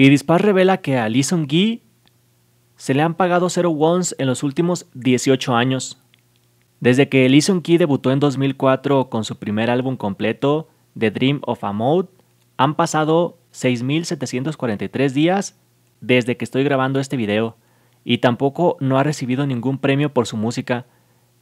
Y Dispar revela que a Lison Gee se le han pagado 0 wons en los últimos 18 años. Desde que Lison Key debutó en 2004 con su primer álbum completo, The Dream of a Mode, han pasado 6.743 días desde que estoy grabando este video y tampoco no ha recibido ningún premio por su música.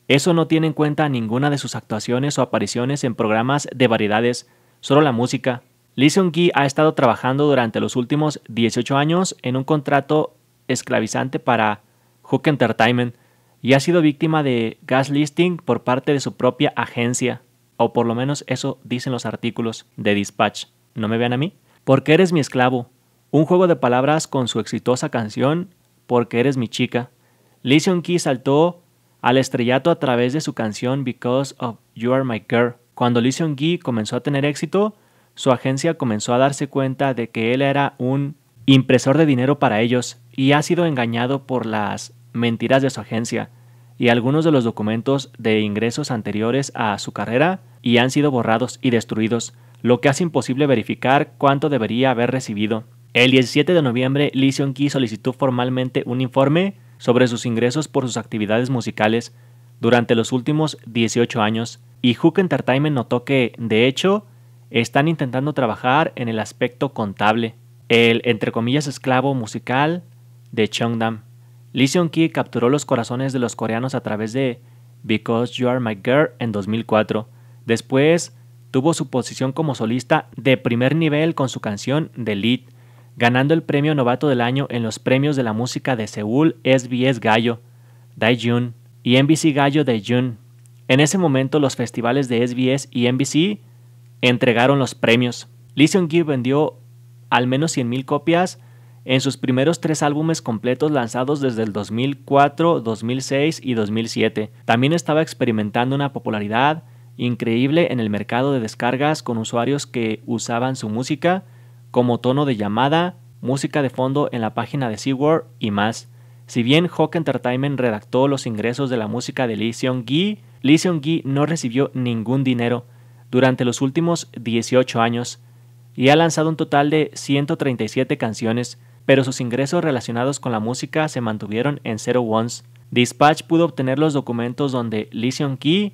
Eso no tiene en cuenta ninguna de sus actuaciones o apariciones en programas de variedades, solo la música. Lee Seung-gi ha estado trabajando durante los últimos 18 años en un contrato esclavizante para Hook Entertainment y ha sido víctima de gas listing por parte de su propia agencia, o por lo menos eso dicen los artículos de Dispatch. ¿No me vean a mí? Porque eres mi esclavo. Un juego de palabras con su exitosa canción Porque eres mi chica. Lee Seung-gi saltó al estrellato a través de su canción Because of You Are My Girl. Cuando Lee Seung-gi comenzó a tener éxito, su agencia comenzó a darse cuenta de que él era un impresor de dinero para ellos y ha sido engañado por las mentiras de su agencia y algunos de los documentos de ingresos anteriores a su carrera y han sido borrados y destruidos, lo que hace imposible verificar cuánto debería haber recibido. El 17 de noviembre, Lee Seon Ki solicitó formalmente un informe sobre sus ingresos por sus actividades musicales durante los últimos 18 años, y Hook Entertainment notó que, de hecho, están intentando trabajar en el aspecto contable. El, entre comillas, esclavo musical de Chungdam. Lee Seung-ki capturó los corazones de los coreanos a través de Because You Are My Girl en 2004. Después tuvo su posición como solista de primer nivel con su canción The Lead, ganando el premio Novato del Año en los premios de la música de Seúl SBS Gallo, Daejun y NBC Gallo Jun. En ese momento los festivales de SBS y NBC entregaron los premios. Seung Gi vendió al menos 100.000 copias en sus primeros tres álbumes completos lanzados desde el 2004, 2006 y 2007. También estaba experimentando una popularidad increíble en el mercado de descargas con usuarios que usaban su música como tono de llamada, música de fondo en la página de SeaWorld y más. Si bien Hawk Entertainment redactó los ingresos de la música de Gi Lee Seung Gi no recibió ningún dinero durante los últimos 18 años y ha lanzado un total de 137 canciones, pero sus ingresos relacionados con la música se mantuvieron en cero Wons. Dispatch pudo obtener los documentos donde Lision Key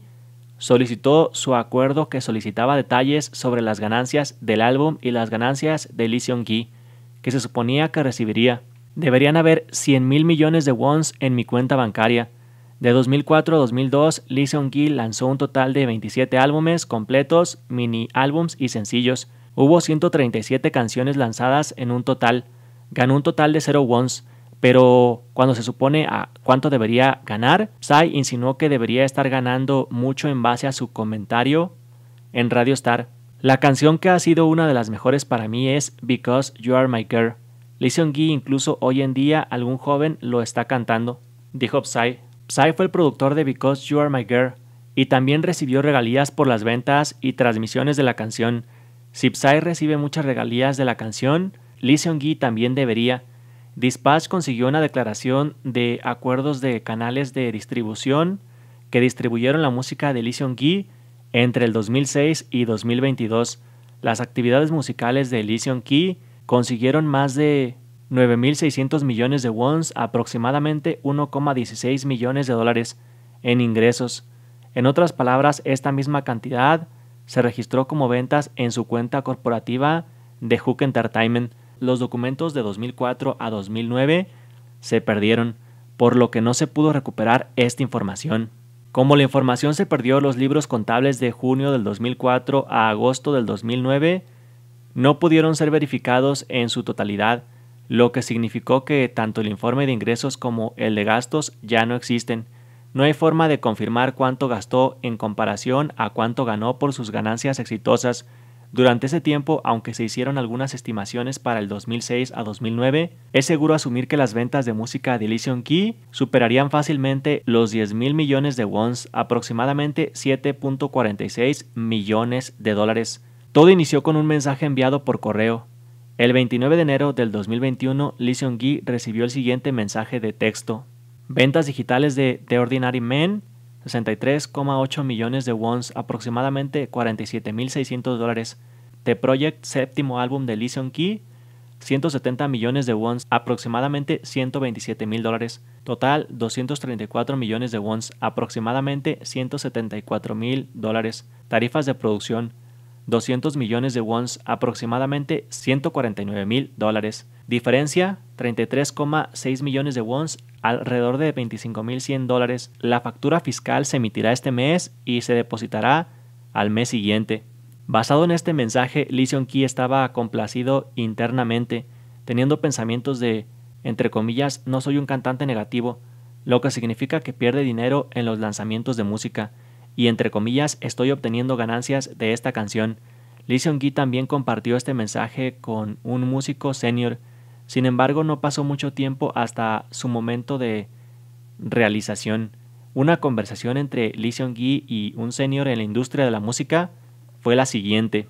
solicitó su acuerdo que solicitaba detalles sobre las ganancias del álbum y las ganancias de Lision Key, que se suponía que recibiría. Deberían haber 100 mil millones de wons en mi cuenta bancaria, de 2004 a 2002, Lee Seung-gi lanzó un total de 27 álbumes completos, mini álbums y sencillos. Hubo 137 canciones lanzadas en un total. Ganó un total de 0 once pero cuando se supone a cuánto debería ganar, Psy insinuó que debería estar ganando mucho en base a su comentario en Radio Star. La canción que ha sido una de las mejores para mí es Because You Are My Girl. Lee Seung-gi incluso hoy en día algún joven lo está cantando, dijo Psy. Psy fue el productor de Because You Are My Girl y también recibió regalías por las ventas y transmisiones de la canción. Si Psy recibe muchas regalías de la canción, Lee seung también debería. Dispatch consiguió una declaración de acuerdos de canales de distribución que distribuyeron la música de Lee seung entre el 2006 y 2022. Las actividades musicales de Lee seung consiguieron más de 9.600 millones de wons, aproximadamente 1,16 millones de dólares, en ingresos. En otras palabras, esta misma cantidad se registró como ventas en su cuenta corporativa de Hook Entertainment. Los documentos de 2004 a 2009 se perdieron, por lo que no se pudo recuperar esta información. Como la información se perdió, los libros contables de junio del 2004 a agosto del 2009 no pudieron ser verificados en su totalidad, lo que significó que tanto el informe de ingresos como el de gastos ya no existen. No hay forma de confirmar cuánto gastó en comparación a cuánto ganó por sus ganancias exitosas. Durante ese tiempo, aunque se hicieron algunas estimaciones para el 2006 a 2009, es seguro asumir que las ventas de música de Elysion Key superarían fácilmente los 10 mil millones de wons, aproximadamente 7.46 millones de dólares. Todo inició con un mensaje enviado por correo, el 29 de enero del 2021, Lee Seung-gi recibió el siguiente mensaje de texto. Ventas digitales de The Ordinary Men, 63,8 millones de wons, aproximadamente 47.600 dólares. The Project, séptimo álbum de Lee seung 170 millones de wons, aproximadamente 127,000 dólares. Total, 234 millones de wons, aproximadamente 174,000 dólares. Tarifas de producción, 200 millones de wons, aproximadamente 149 mil dólares. Diferencia, 33,6 millones de wons, alrededor de 25 mil 100 dólares. La factura fiscal se emitirá este mes y se depositará al mes siguiente. Basado en este mensaje, Lee Seon Ki estaba complacido internamente, teniendo pensamientos de, entre comillas, no soy un cantante negativo, lo que significa que pierde dinero en los lanzamientos de música y entre comillas estoy obteniendo ganancias de esta canción. Lee Seung-gi también compartió este mensaje con un músico senior. Sin embargo, no pasó mucho tiempo hasta su momento de realización. Una conversación entre Lee Seung-gi y un senior en la industria de la música fue la siguiente.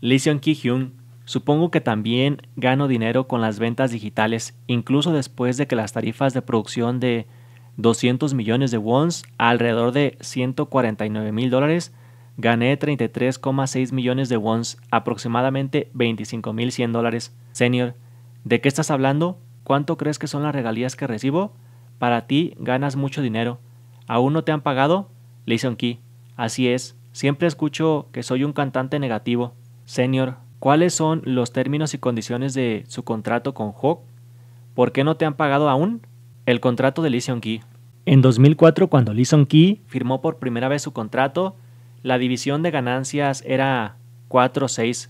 Lee Seung-gi Hyun, supongo que también gano dinero con las ventas digitales, incluso después de que las tarifas de producción de 200 millones de wons, alrededor de 149 mil dólares, gané 33,6 millones de wons, aproximadamente 25 mil 100 dólares. Senior, ¿de qué estás hablando? ¿Cuánto crees que son las regalías que recibo? Para ti ganas mucho dinero. ¿Aún no te han pagado? un Key. Así es, siempre escucho que soy un cantante negativo. Senior, ¿cuáles son los términos y condiciones de su contrato con Hawk? ¿Por qué no te han pagado aún? El contrato de seung Key. En 2004, cuando lison Key firmó por primera vez su contrato, la división de ganancias era 4-6.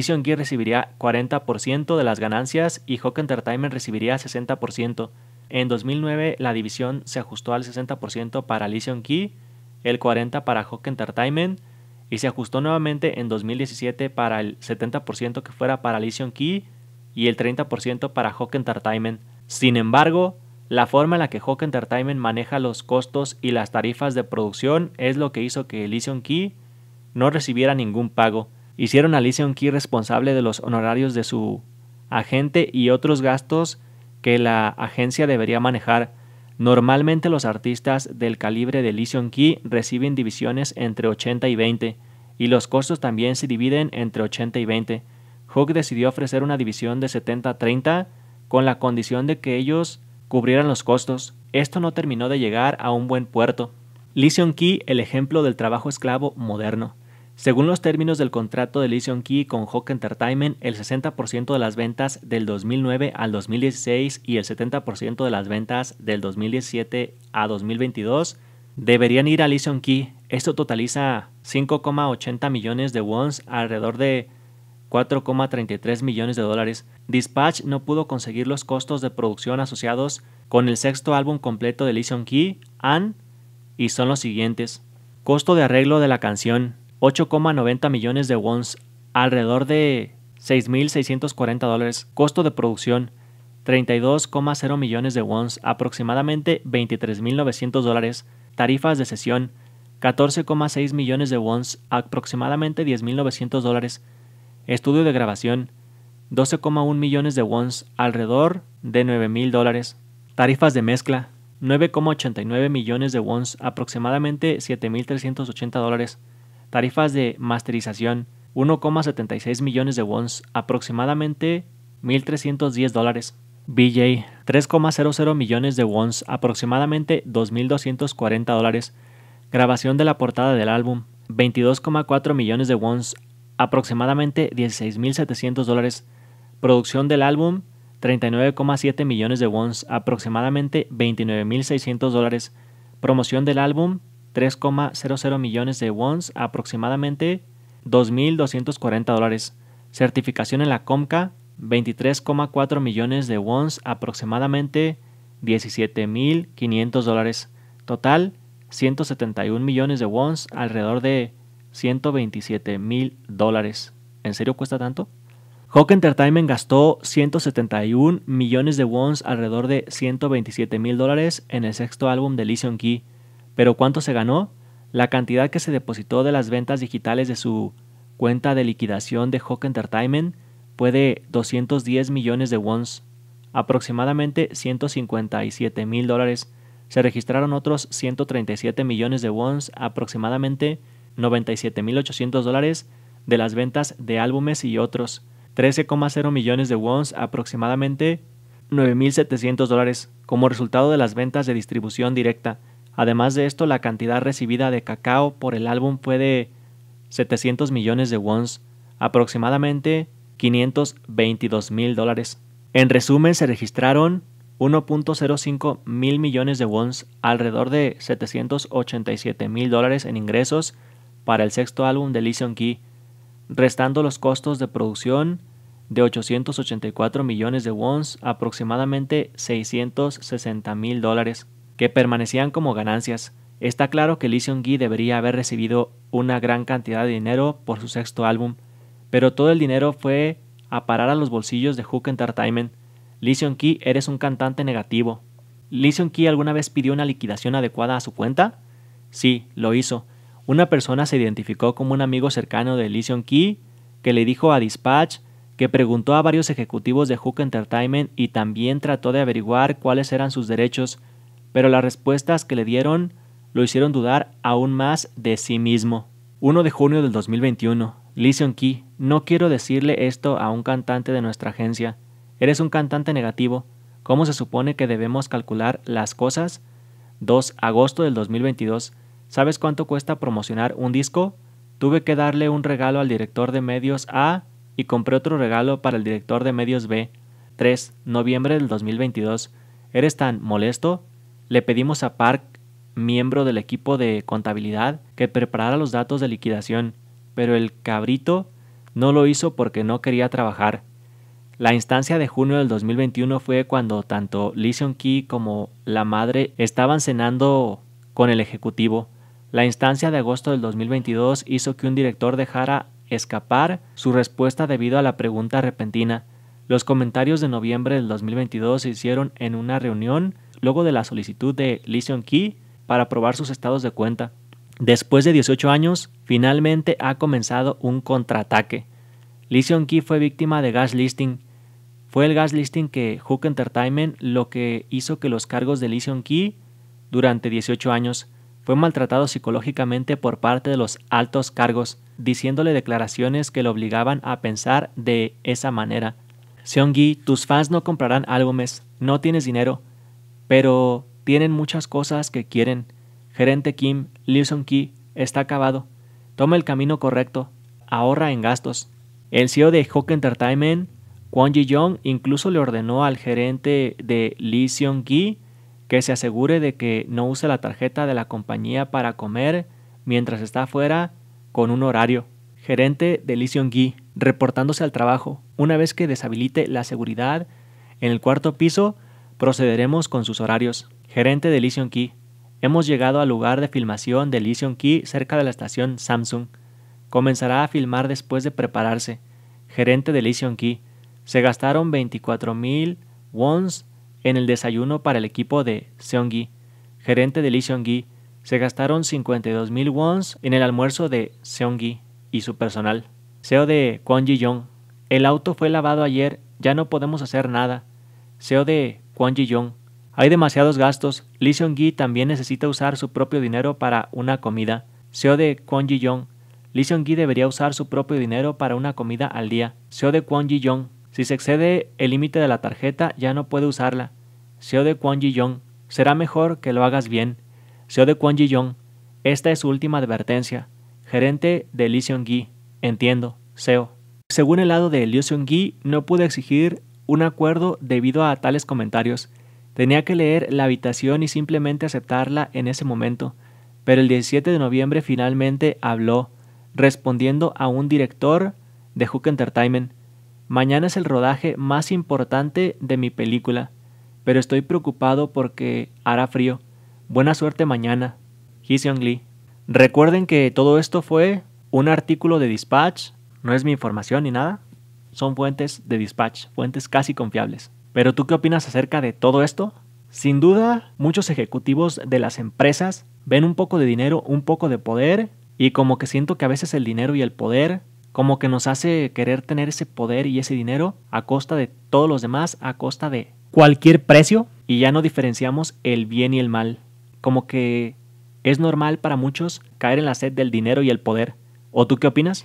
seung Key recibiría 40% de las ganancias y Hawk Entertainment recibiría 60%. En 2009, la división se ajustó al 60% para seung Key, el 40% para Hawk Entertainment y se ajustó nuevamente en 2017 para el 70% que fuera para seung Key y el 30% para Hawk Entertainment. Sin embargo, la forma en la que Hawk Entertainment maneja los costos y las tarifas de producción es lo que hizo que Elysion Key no recibiera ningún pago. Hicieron a Elysion Key responsable de los honorarios de su agente y otros gastos que la agencia debería manejar. Normalmente los artistas del calibre de Elysion Key reciben divisiones entre 80 y 20 y los costos también se dividen entre 80 y 20. Hawk decidió ofrecer una división de 70-30 con la condición de que ellos cubrieran los costos, esto no terminó de llegar a un buen puerto. Lision Key, el ejemplo del trabajo esclavo moderno. Según los términos del contrato de Lision Key con Hawk Entertainment, el 60% de las ventas del 2009 al 2016 y el 70% de las ventas del 2017 a 2022 deberían ir a Lision Key. Esto totaliza 5,80 millones de wons, alrededor de 4,33 millones de dólares, Dispatch no pudo conseguir los costos de producción asociados con el sexto álbum completo de Lision Key, Anne, y son los siguientes. Costo de arreglo de la canción, 8,90 millones de wons, alrededor de 6.640 dólares. Costo de producción, 32,0 millones de wons, aproximadamente 23.900 dólares. Tarifas de sesión, 14,6 millones de wons, aproximadamente 10.900 dólares Estudio de grabación, 12,1 millones de wons, alrededor de 9 mil dólares. Tarifas de mezcla, 9,89 millones de wons, aproximadamente 7.380 dólares. Tarifas de masterización, 1,76 millones de wons, aproximadamente 1.310 dólares. BJ, 3,00 millones de wons, aproximadamente 2.240 dólares. Grabación de la portada del álbum, 22,4 millones de wons, aproximadamente 16.700 dólares. Producción del álbum, 39,7 millones de wons, aproximadamente 29.600 dólares. Promoción del álbum, 3,00 millones de wons, aproximadamente 2.240 dólares. Certificación en la Comca, 23,4 millones de wons, aproximadamente 17.500 dólares. Total, 171 millones de wons, alrededor de 127 mil dólares. ¿En serio cuesta tanto? Hawk Entertainment gastó 171 millones de wons, alrededor de 127 mil dólares, en el sexto álbum de Lision Key. ¿Pero cuánto se ganó? La cantidad que se depositó de las ventas digitales de su cuenta de liquidación de Hawk Entertainment fue de 210 millones de wons, aproximadamente 157 mil dólares. Se registraron otros 137 millones de wons, aproximadamente 97.800 dólares de las ventas de álbumes y otros, 13,0 millones de wons aproximadamente 9.700 dólares como resultado de las ventas de distribución directa. Además de esto, la cantidad recibida de cacao por el álbum fue de 700 millones de wons, aproximadamente 522,000 mil dólares. En resumen, se registraron 1.05 mil millones de wons, alrededor de 787,000 mil dólares en ingresos para el sexto álbum de Seung Key, restando los costos de producción de 884 millones de wons, aproximadamente 660 mil dólares, que permanecían como ganancias. Está claro que Seung Key debería haber recibido una gran cantidad de dinero por su sexto álbum, pero todo el dinero fue a parar a los bolsillos de Hook Entertainment. Seung Key, eres un cantante negativo. Seung Key alguna vez pidió una liquidación adecuada a su cuenta? Sí, lo hizo una persona se identificó como un amigo cercano de Elysion Key, que le dijo a Dispatch que preguntó a varios ejecutivos de Hook Entertainment y también trató de averiguar cuáles eran sus derechos, pero las respuestas que le dieron lo hicieron dudar aún más de sí mismo. 1 de junio del 2021. Lysion Key, no quiero decirle esto a un cantante de nuestra agencia. Eres un cantante negativo. ¿Cómo se supone que debemos calcular las cosas? 2 agosto del 2022. ¿Sabes cuánto cuesta promocionar un disco? Tuve que darle un regalo al director de medios A y compré otro regalo para el director de medios B. 3. Noviembre del 2022. ¿Eres tan molesto? Le pedimos a Park, miembro del equipo de contabilidad, que preparara los datos de liquidación, pero el cabrito no lo hizo porque no quería trabajar. La instancia de junio del 2021 fue cuando tanto Seon Key como la madre estaban cenando con el ejecutivo. La instancia de agosto del 2022 hizo que un director dejara escapar su respuesta debido a la pregunta repentina. Los comentarios de noviembre del 2022 se hicieron en una reunión luego de la solicitud de Lision Key para aprobar sus estados de cuenta. Después de 18 años, finalmente ha comenzado un contraataque. Lision Key fue víctima de gas listing. Fue el gas listing que Hook Entertainment lo que hizo que los cargos de Lision Key durante 18 años fue maltratado psicológicamente por parte de los altos cargos, diciéndole declaraciones que lo obligaban a pensar de esa manera. Gi, tus fans no comprarán álbumes, no tienes dinero, pero tienen muchas cosas que quieren. Gerente Kim, Lee Sung Ki, está acabado. Toma el camino correcto, ahorra en gastos. El CEO de Hawk Entertainment, Kwon Ji-young, incluso le ordenó al gerente de Lee Seung que se asegure de que no use la tarjeta de la compañía para comer mientras está afuera con un horario. Gerente de Lision reportándose al trabajo. Una vez que deshabilite la seguridad en el cuarto piso, procederemos con sus horarios. Gerente de Lision Key. Hemos llegado al lugar de filmación de Lision Key cerca de la estación Samsung. Comenzará a filmar después de prepararse. Gerente de Lision Se gastaron mil wons en el desayuno para el equipo de Seonggi, gerente de Lee Seonggi, se gastaron mil wons en el almuerzo de Seonggi y su personal. Seo de Kwon Ji-yong, el auto fue lavado ayer, ya no podemos hacer nada. Seo de Kwon Ji-yong, hay demasiados gastos, Lee Seonggi también necesita usar su propio dinero para una comida. Seo de Kwon Ji-yong, Lee Seonggi debería usar su propio dinero para una comida al día. Seo de Kwon Ji-yong, si se excede el límite de la tarjeta, ya no puede usarla. Seo de Kwon ji -yong, será mejor que lo hagas bien. Seo de Kwon ji -yong, esta es su última advertencia. Gerente de Lee Seung-gi, entiendo, Seo. Según el lado de Lee Seung-gi, no pude exigir un acuerdo debido a tales comentarios. Tenía que leer la habitación y simplemente aceptarla en ese momento, pero el 17 de noviembre finalmente habló, respondiendo a un director de Hook Entertainment Mañana es el rodaje más importante de mi película, pero estoy preocupado porque hará frío. Buena suerte mañana. Hee Lee. Recuerden que todo esto fue un artículo de Dispatch, no es mi información ni nada, son fuentes de Dispatch, fuentes casi confiables. Pero tú qué opinas acerca de todo esto? Sin duda, muchos ejecutivos de las empresas ven un poco de dinero, un poco de poder, y como que siento que a veces el dinero y el poder como que nos hace querer tener ese poder y ese dinero a costa de todos los demás, a costa de cualquier precio, y ya no diferenciamos el bien y el mal. Como que es normal para muchos caer en la sed del dinero y el poder. ¿O tú qué opinas?